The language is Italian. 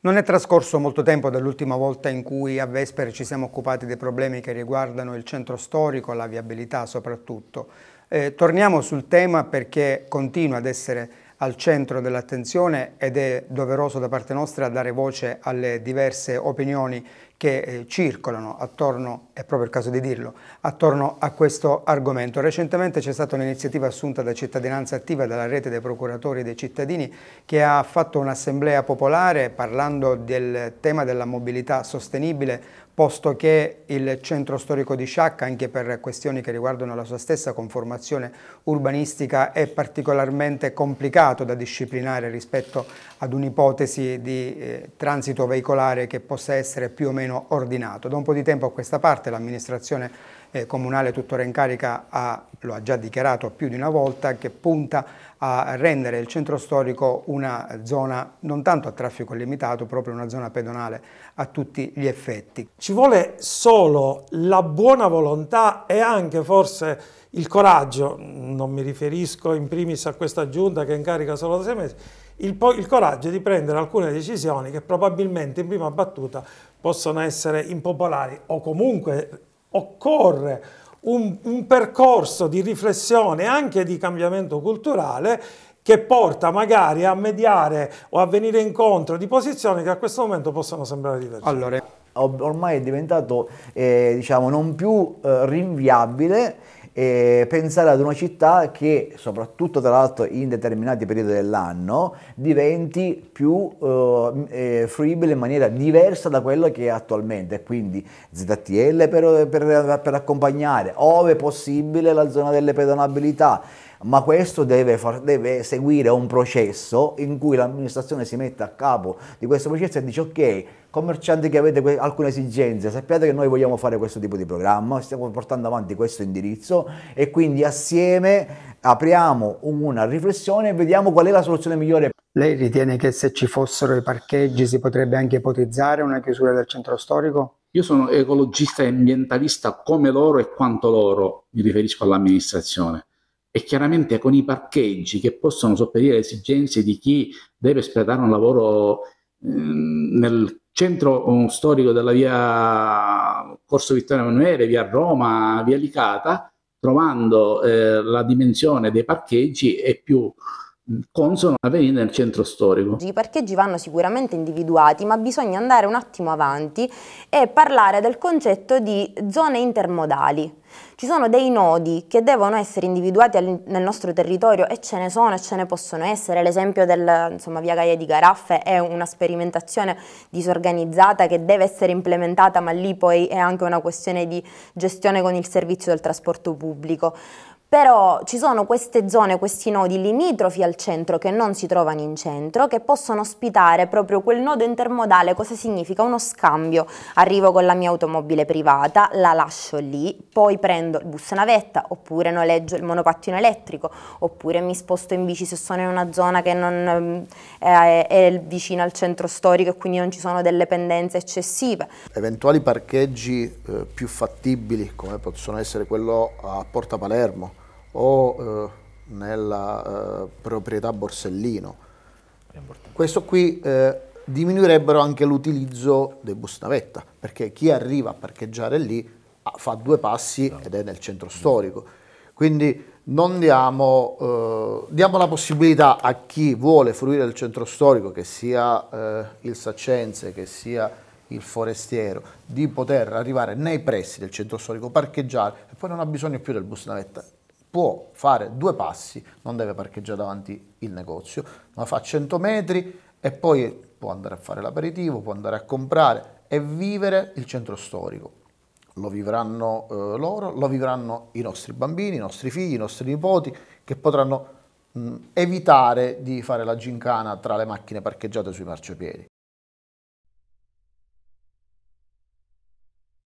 Non è trascorso molto tempo dall'ultima volta in cui a Vesper ci siamo occupati dei problemi che riguardano il centro storico, la viabilità soprattutto. Eh, torniamo sul tema perché continua ad essere al centro dell'attenzione ed è doveroso da parte nostra dare voce alle diverse opinioni che eh, circolano attorno, è proprio il caso di dirlo, attorno a questo argomento. Recentemente c'è stata un'iniziativa assunta da Cittadinanza Attiva, dalla rete dei procuratori e dei cittadini, che ha fatto un'assemblea popolare parlando del tema della mobilità sostenibile posto che il centro storico di Sciacca, anche per questioni che riguardano la sua stessa conformazione urbanistica, è particolarmente complicato da disciplinare rispetto ad un'ipotesi di eh, transito veicolare che possa essere più o meno fenomeno ordinato. Da un po' di tempo a questa parte l'amministrazione eh, comunale tuttora in carica ha, lo ha già dichiarato più di una volta, che punta a rendere il centro storico una zona non tanto a traffico limitato, proprio una zona pedonale a tutti gli effetti. Ci vuole solo la buona volontà e anche forse il coraggio, non mi riferisco in primis a questa giunta che è in carica solo da sei mesi, il, il coraggio di prendere alcune decisioni che probabilmente in prima battuta possono essere impopolari o comunque occorre un, un, percorso di riflessione anche di cambiamento culturale che porta magari a mediare o a venire incontro di posizioni che a questo momento possono sembrare diverse. Allora, ormai è diventato eh, diciamo, non più eh, rinviabile e pensare ad una città che soprattutto tra l'altro in determinati periodi dell'anno diventi più eh, eh fruibile in maniera diversa da quello che è attualmente quindi ZTL per, per, per accompagnare ove possibile la zona delle pedonabilità ma questo deve, far, deve, seguire un processo in cui l'amministrazione si mette a capo di questo processo e dice ok, commercianti che avete que- alcune esigenze, sappiate che noi vogliamo fare questo tipo di programma, stiamo portando avanti questo indirizzo e quindi assieme apriamo una riflessione e vediamo qual è la soluzione migliore. Lei ritiene che se ci fossero i parcheggi si potrebbe anche ipotizzare una chiusura del centro storico? Io sono ecologista e ambientalista come loro e quanto loro, mi riferisco all'amministrazione e chiaramente con i parcheggi che possono sopperire alle esigenze di chi deve espletare un lavoro ehm, nel centro um, storico della via Corso Vittorio Emanuele, via Roma, via Licata, trovando eh, la dimensione dei parcheggi è più consono avvenire nel centro storico. I parcheggi vanno sicuramente individuati, ma bisogna andare un attimo avanti e parlare del concetto di zone intermodali. Ci sono dei nodi che devono essere individuati nel nostro territorio e ce ne sono e ce ne possono essere. L'esempio del insomma, via Gaia di Garaffe è una sperimentazione disorganizzata che deve essere implementata, ma lì poi è anche una questione di gestione con il servizio del trasporto pubblico. Però ci sono queste zone, questi nodi limitrofi al centro che non si trovano in centro, che possono ospitare proprio quel nodo intermodale. Cosa significa? Uno scambio. Arrivo con la mia automobile privata, la lascio lì, poi prendo il bus navetta, oppure noleggio il monopattino elettrico, oppure mi sposto in bici se sono in una zona che non eh, è, è vicina al centro storico e quindi non ci sono delle pendenze eccessive. Eventuali parcheggi eh, più fattibili, come possono essere quello a Porta Palermo, o eh, nella eh, proprietà Borsellino. Questo qui eh, diminuirebbero anche l'utilizzo dei bus navetta, perché chi arriva a parcheggiare lì ah, fa due passi ed è nel centro storico. Quindi non diamo, eh, diamo, la possibilità a chi vuole fruire del centro storico, che sia eh, il Saccense, che sia il forestiero, di poter arrivare nei pressi del centro storico, parcheggiare e poi non ha bisogno più del bus navetta può fare due passi, non deve parcheggiare davanti il negozio, ma fa 100 metri e poi può andare a fare l'aperitivo, può andare a comprare e vivere il centro storico. Lo vivranno eh, loro, lo vivranno i nostri bambini, i nostri figli, i nostri nipoti, che potranno mh, evitare di fare la gincana tra le macchine parcheggiate sui marciapiedi.